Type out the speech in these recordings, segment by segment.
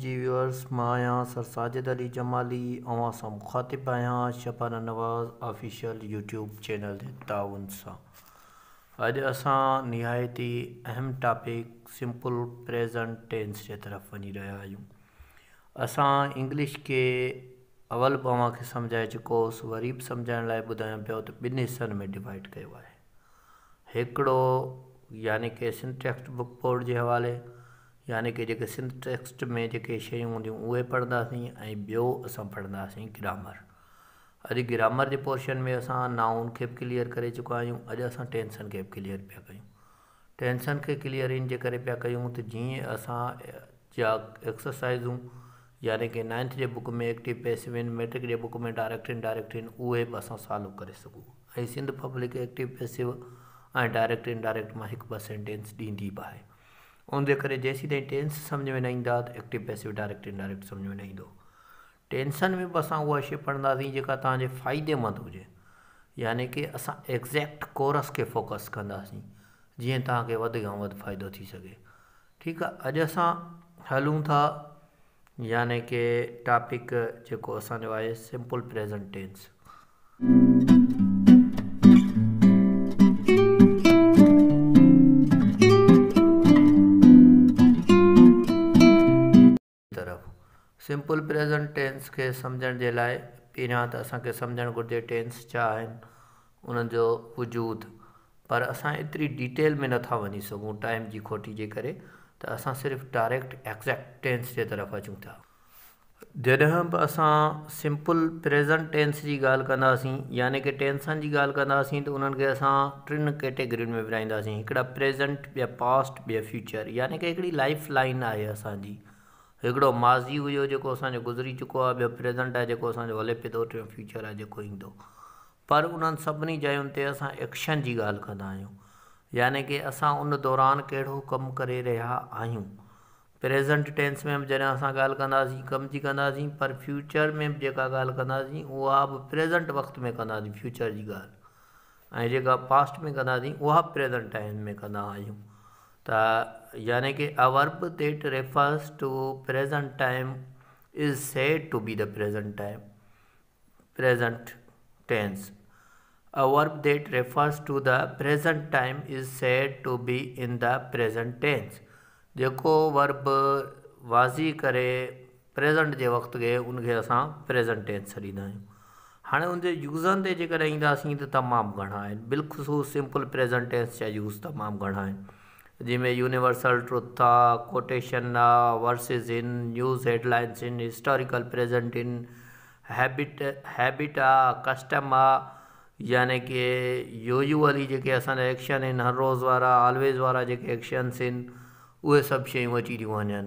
जी viewers मां आहियां sir Sajid Ali Jamali ऐं सां मुखातिबु आहियां Shabana Nawaz official YouTube channel जे ताउन सां अॼु असां निहायती अहम टॉपिक सिंपल प्रेज़ेंट टेंस के तरफ़ वही रहा आहियूं असां इंग्लिश के अवल बि अव्हां खे सम्झाए चुकोसि वरी बि सम्झाइण लाइ ॿुधायां पियो त ॿिनि हिसनि में डिवाइड किया आहे हिकिड़ो यानी की सिंटेक्स बुक बोर्ड के हवाले यानी कि जेके सिंध टेक्स्ट में जेके शयूं हूंदियूं उहे पढ़ंदासीं ऐं ग्रामर अज ग्रामर के पोर्शन में असां नाउन के भी क्लियर कर चुका आहियूं अॼु असां टेंसन खे बि क्लियर पिया कयूं टेंसन खे क्लियर इन जे करे पिया कयूं त यानी कि नाइंथ के बुक में एक्टिव पैसिव आहिनि मैट्रिक जे बुक में डायरेक्ट इन डायरेक्ट इन उ सॉल्व कर सघूं सिंध पब्लिक एक्टिव पैसिव ऐं डायरेक्ट इन डायरेक्ट में हिकु ॿ सेंटेंस ॾींदी बि आहे उनजे करे जेसीं टेंस समझ में न ईंदा त एक्टिव पैसिव डायरेक्ट इनडायरेक्ट समझ में न ईंदो टेंशन में भी असां उहा शइ पढ़ंदासीं जेका तव्हांजे फ़ाइदेमंद हुजे यानी की एग्ज़ैक्ट कोरस के फोकस कंदासीं जीअं तव्हांखे वधि खां वधि फ़ाइदो थी सघे ठीकु आहे अॼु असां था यानी कि टॉपिक जो असांजो आहे simple present tense simple present tense के समझण के लिए पहिरियां तो असांखे सम्झणु घुरिजे टेंस उन जो वजूद पर अस एतिरी डिटेल में नथा वही सघूं टाइम की खोटी के करे त असां सिर्फ़ु डायरेक्ट एक्ज़ैक्ट टेंस के तरफ़ अचूं था जॾहिं बि असां सिंपल प्रेज़ेंट टेंस की ॻाल्हि यानी कि टेंसन की ॻाल्हि कंदासीं त अस खे असां में विराईंदासीं हिकिड़ा प्रेज़ेंट ॿिया पास्ट ॿिया फ्यूचर यानी कि हिकिड़ी लाइफ लाइन है असांजी हिकिड़ो माज़ी हुयो जेको असांजो गुज़री चुको आहे ॿियो प्रेज़ेंट आहे जेको असांजो हले पियो थो टियों फ्यूचर आहे जेको ईंदो पर उन्हनि सभिनी जायुनि ते असां एक्शन जी ॻाल्हि कंदा आहियूं यानी की असां उन दौरान कहिड़ो कमु करे रहिया आहियूं प्रेज़ेंट टेंस में बि जॾहिं असां ॻाल्हि कंदासीं कम जी कंदासीं पर फ्यूचर में बि जेका ॻाल्हि कंदासीं उहा बि प्रेज़ेंट वक़्त में कंदासीं फ्यूचर जी ॻाल्हि ऐं जेका पास्ट में कंदासीं उहा प्रेज़ेंट टाइम में कंदा आहियूं यानी कि a verb that refers to present time is said to be the present time present tense a verb that refers to the the time is said to be in the the tense जो verb वाज़ी करे present के वक्त के उनखे असां present tense छॾींदा हाँ हाणे यूजन यूज़नि ते जेकॾहिं ईंदासीं त तमामु सिंपल प्रेजेंट टेंस जा तमाम तमामु जिमें यूनिवर्सल ट्रुथ था quotation verses in news headlines in historical present in habit habit आ कस्टम आ यानि कि यूजुअली जो असांजा एक्शन हर रोज़ वा ऑलवेज वा जो एक्शन्स आहिनि उहे सभु शयूं अची थियूं वञनि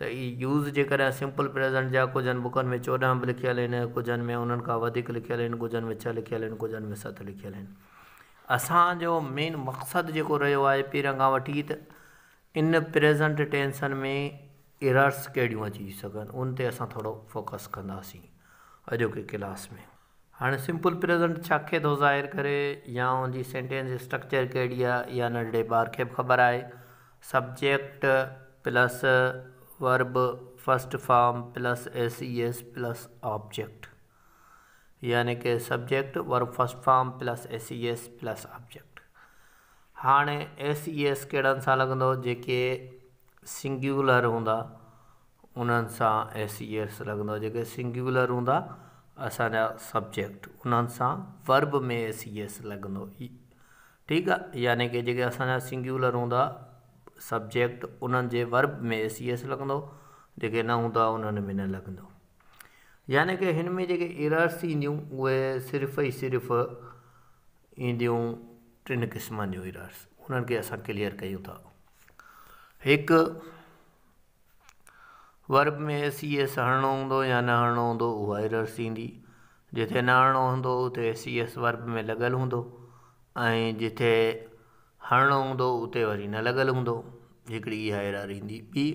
त यूज़ जेकॾहिं सिंपल प्रेज़ेंट जहाँ कुछ बुक में चौदह भी लिखल कुछ में उन्होंने खां वधीक में छह लिखल कुछ में सत लिखल असो मेन मकसद जो रहियो आहे पहिरियां खां इन प्रेज़ेंट टेंसन में इरर्स कहिड़ियूं अची सघनि उन ते असां थोरो फोकस कंदासीं अॼोके क्लास में हाँ सिंपल प्रेज़ेंट छाखे तो ज़ाहिर करे या उनजी सेंटेंस स्ट्रक्चर कहिड़ी आहे या नंढे ॿार खे ख़बर आहे subject plus verb first form plus S E S plus object यानी कि subject verb first form plus A C S plus object हाँ एस सी एस कहिड़नि सा लॻंदो जेके सिंग्युलर हूंदा उन्हनि सां ए एस लगन जो सिंग्युलर हूंदा असांजा सब्जेक्ट उन्हनि वर्ब में ए सी एस लगन ठीक है यानी कि जो असांजा सिंग्युलर हों सब्जेक्ट उन्हनि वर्ब में ए सी e एस लॻंदो जेके न हों में न लगन यानी कि हिन में जेके इरार्स ईंदियूं उहे सिर्फ़ ई सिर्फ़ ईंदियूं टिनि क़िस्मनि जूं इरार्स उन्हनि खे असां क्लियर कयूं था हिकु वर्ब में ए सी एस हणणो हूंदो या न हणणो हूंदो उहा इरर्स ईंदी जिथे न हणणो हूंदो उते ए सी एस वर्ब में लॻियल हूंदो ऐं जिथे हणणो हूंदो उते वरी न लॻियल हूंदो हिकिड़ी इहा इरार ईंदी ॿी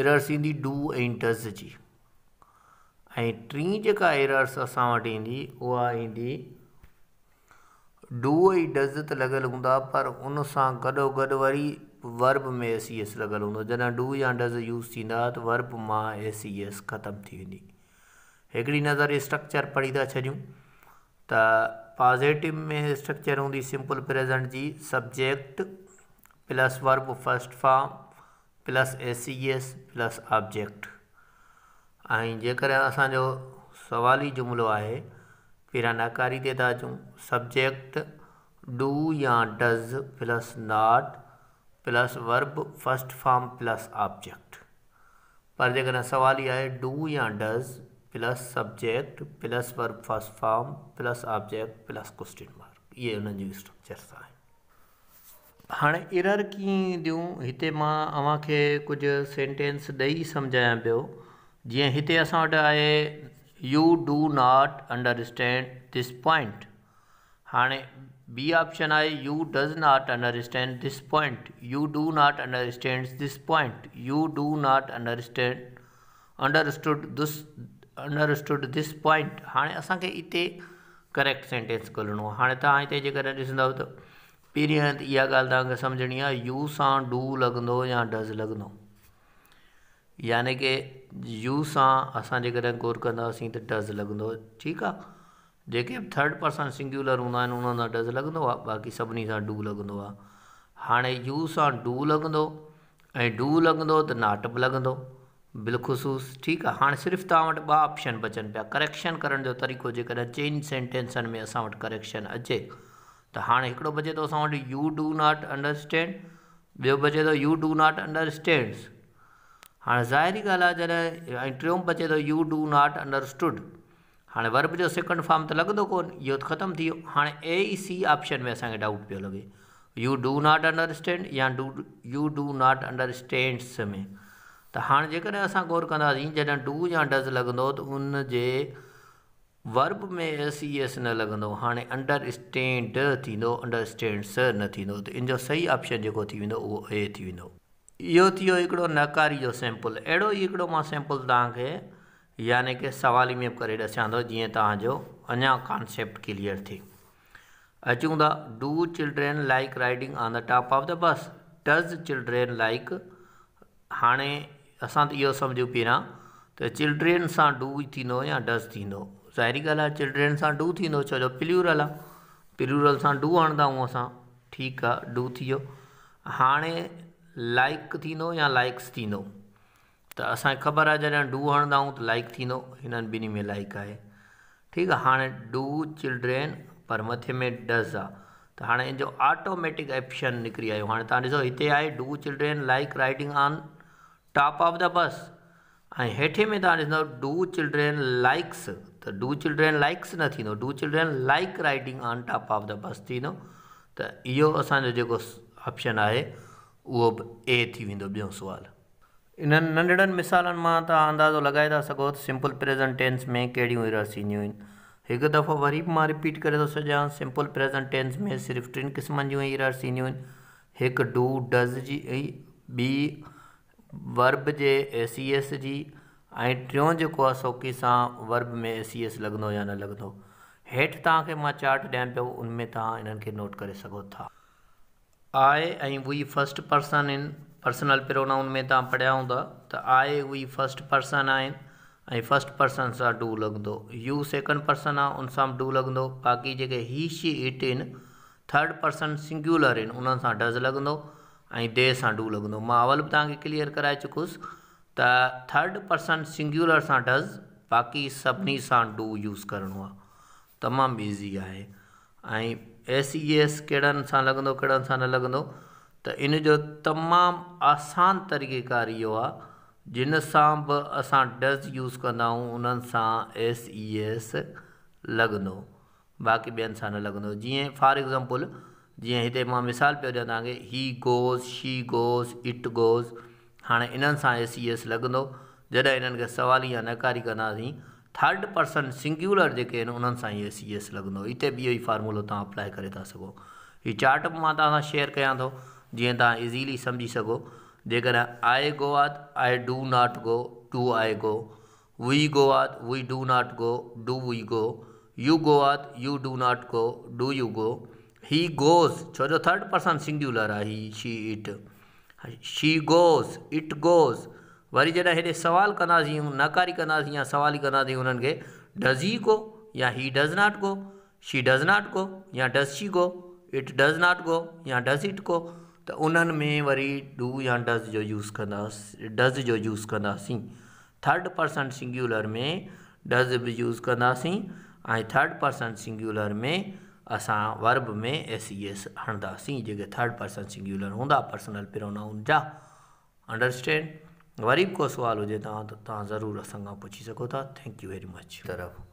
एरर्स ईंदी डू ऐं डज़ जी ऐं टी जेका एरर्स असां वटि डू ई डज़ त लॻियल हूंदा पर उन सां गॾो वरी वर्ब में एस सी एस लगल हों जॾहिं डू या डज़ यूज़ थींदा त वर्ब में एस सी एस खत्म थी वेंदी नज़र स्ट्रक्चर पढ़ी था छॾियूं त पॉज़िटिव में स्ट्रक्चर होंगी सिंपल प्रेज़ेंट की subject plus verb first form plus S C S plus object ऐं जेकर असांजो सवाली जुमिलो आहे पहिरां नाकारी ते था अचूं सब्जेक्ट डू या does plus not plus verb first form plus object पर जेकॾहिं ही है डू या does plus subject plus verb first form plus object plus question mark ये हुननि जूं स्ट्रक्चर्स आहिनि हाणे इरर कीअं ॾियूं हिते मां सेंटेंस दई सम्झायां पियो जो इतने असां आए you do not understand this point हाँ बी ऑप्शन आहे you does not understand this point you do not understand this point you do not understand understood this understood this point हाँ अस इतने करेक्ट सेंटेंस ॻोल्हणो हाँ हाणे तव्हां तो जेकॾहिं ॾिसंदव त पहिरीं इहा यू सां डू लॻंदो या डज़ लॻंदो यानी कि यू से असां जेकॾहिं गौर कंदासीं त डज़ लॻंदो ठीकु आहे थर्ड पर्सन सिंगुलर हूंदा आहिनि उन्हनि सां डज़ लॻंदो बाक़ी सभिनी सां डू लग हाँ यू सां डू लग ऐं डू लग त नाट बि लॻंदो बिलख़ुसूस ठीक है हाँ सिर्फ तव्हां वटि ॿ ऑप्शन बचनि करेक्शन करण जो तरीक़ो जेकॾहिं सेंटेंसन में अस करेक्शन अचे तो हाँ एक बचे तो असां यू डू नॉट अंडरस्टैंड बो बचे तो यू डू नॉट अंडरस्टैंड्स हाँ ज़ाहिरी ॻाल्हि आहे जॾहिं इंटरव्यू बचे तो यू डू नॉट अंडरस्टूड हाँ वर्ब जो सेकंड फॉर्म तो लॻंदो कोन इहो त ख़तमु थी वियो ए सी ऑप्शन में असांखे डाउट पियो लॻे यू डू नॉट अंडरस्टैंड या do you do not understands में त हाणे जेकॾहिं असां गौर कंदासीं जॾहिं डू या डज़ लग उन वर्ब में एस ई एस न लग हाँ अंडरस्टैंड थींदो अंडरस्टैंड्स न इन सही ऑप्शन जो थी ए इहो थी वियो हिकिड़ो नकारी जो सैंपल अहिड़ो ई हिकिड़ो मां सैम्पल यानी की सवाली में बि करे ॾसियां थो जीअं तव्हांजो अञा कॉन्सेप्ट क्लियर थी अचूं do children like riding on the top of the bus does children like हाणे असां त इहो सम्झूं पहिरां त चिल्ड्रेन सां डू थींदो या डज़ थींदो ज़ाहिरी ॻाल्हि आहे चिल्ड्रेन डू थींदो छो जो प्ल्यूरल आहे डू हणंदा आहियूं असां ठीकु आहे डू थी वियो लाइक थींदो या लाइक्स तो त असांखे ख़बर आहे जॾहिं डू हणंदा तो लाइक थींदो हिननि ॿिन्ही में लाइक है ठीक है हाँ डू चिल्ड्रेन पर मथे में डज़ आ त हाणे हिन ऑटोमेटिक एप्शन निकिरी आयो हाँ तव्हां ॾिसो हिते do children like riding on top of the bus ऐं हेठे में तव्हां ॾिसंदव डू चिल्ड्रेन लाइक्स त do children likes no do children like riding on top of the bus तो त असो असांजो ऑप्शन है उहो बि ए थी वेंदो ॿियों सुवालु इन्हनि नंढड़नि मिसालनि मां तव्हां अंदाज़ो लॻाए था सघो सिंपल प्रेज़ेंट टेंस में कड़ी एरर्स ईंदियूं आहिनि दफ़ो वरी बि रिपीट कर थो सॼां सिंपल प्रेज़ेंट टेंस में सिर्फ टिन किस्म जूं एरर्स ईंदियूं आहिनि डू डज़ की बी वर्ब के ए सी एस की ऐं टियों सौकी सां वर्ब में ए सी एस लॻंदो या न लगन हेठि तव्हांखे मां चार्ट ॾियां पियो उनमें तुम इन नोट कर सघो आए ऐं we first person in personal pronoun में तव्हां पढ़िया हूंदा त आई वी फस्ट पर्सन आहिनि ऐं फस्ट पर्सन से डू लॻंदो यू सेकंड पर्सन आहे उन डू लॻंदो बाक़ी जेके he she it in third person singular आहिनि उन्हनि सां डज़ लॻंदो दे सां डू लॻंदो मां अवल बि क्लियर करा चुकुस त थर्ड पर्सन सिंग्युलर से डज़ बाक़ी सभिनी डू यूज़ करिणो तमाम ईज़ी है ऐं एस ई एस कहिड़नि सां लॻंदो कहिड़नि सां न लॻंदो तो इन जो तमामु आसान तरीक़ेकार यो आहे जिन सां बि असां डज़ यूज़ कंदा आहियूं एस ई एस लॻंदो बाक़ी बेन सा न लॻंदो जी फॉर एग्ज़ाम्पल जी हिते मिसाल पे ॾियां तव्हांखे he goes she goes it goes हाँ इन सां एस ई एस लॻंदो जॾहिं इन सवाल या नकारी कह थर्ड पर्सन सिंग्युलर जेके आहिनि उन्हनि सां एस लगन इतने भी हिते फॉर्मुलो इहो ई फार्मूलो तव्हां अप्लाए चार्ट बि मां तव्हां सां शेयर कयां थो जीअं तव्हां इज़ीली सम्झी सघो जेकॾहिं आई गो आद I do not go to I go we go आद we do not go do we go you go आद you do not go do you go he goes छो जो थर्ड पर्सन सिंग्युलर आहे he she it she goes it goes वरी जॾहिं हेॾे सवाल कंदासीं नाकारी कंदासीं या सवाल कंदासीं हुननि खे डज़ ई गो या he does not go she does not go या does she go it does not go या डज़ इट गो त उन्हनि में वरी डू या डज़ जो यूज़ कंदासीं डज़ जो यूज़ कंदासीं थर्ड पर्सन सिंग्यूलर में डज़ भी यूज़ कंदासीं ऐं थर्ड पर्सन सिंग्युलर में अस वर्ब में एस ई एस हणंदासीं जेके थर्ड पर्सन सिंग्यूलर हूंदा पर्सनल प्रोनाउन जा अंडरस्टैंड वरी बि को सुवाल हुजे तव्हां त तव्हां ज़रूरु असांखां पुछी सघो था थैंक्यू वैरी मच